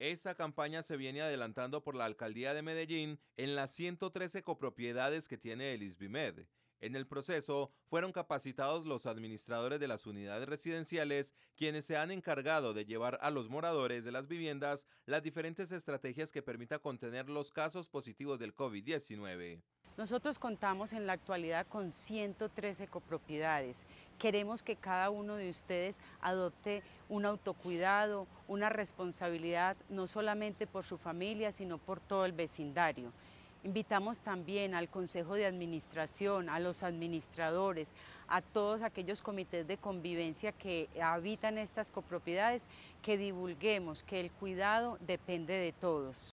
Esta campaña se viene adelantando por la alcaldía de Medellín en las 113 copropiedades que tiene el ISBIMED. En el proceso fueron capacitados los administradores de las unidades residenciales, quienes se han encargado de llevar a los moradores de las viviendas las diferentes estrategias que permita contener los casos positivos del COVID-19. Nosotros contamos en la actualidad con 113 copropiedades. Queremos que cada uno de ustedes adopte un autocuidado, una responsabilidad, no solamente por su familia, sino por todo el vecindario. Invitamos también al Consejo de Administración, a los administradores, a todos aquellos comités de convivencia que habitan estas copropiedades, que divulguemos que el cuidado depende de todos.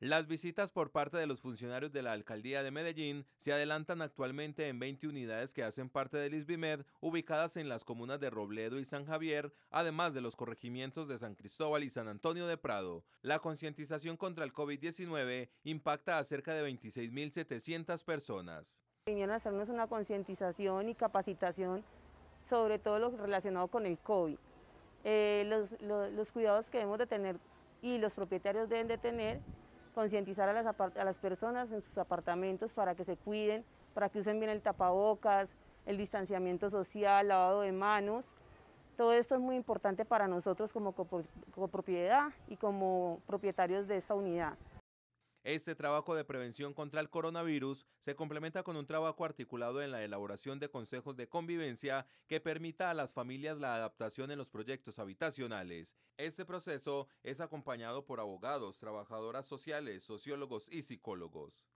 Las visitas por parte de los funcionarios de la Alcaldía de Medellín se adelantan actualmente en 20 unidades que hacen parte del ISBIMED, ubicadas en las comunas de Robledo y San Javier, además de los corregimientos de San Cristóbal y San Antonio de Prado. La concientización contra el COVID-19 impacta a cerca de 26.700 personas. Vinieron a hacernos una concientización y capacitación sobre todo lo relacionado con el COVID. Eh, los, cuidados que debemos de tener y los propietarios deben de tener concientizar a las, a las personas en sus apartamentos para que se cuiden, para que usen bien el tapabocas, el distanciamiento social, lavado de manos. Todo esto es muy importante para nosotros como copropiedad y como propietarios de esta unidad. Este trabajo de prevención contra el coronavirus se complementa con un trabajo articulado en la elaboración de consejos de convivencia que permita a las familias la adaptación en los proyectos habitacionales. Este proceso es acompañado por abogados, trabajadoras sociales, sociólogos y psicólogos.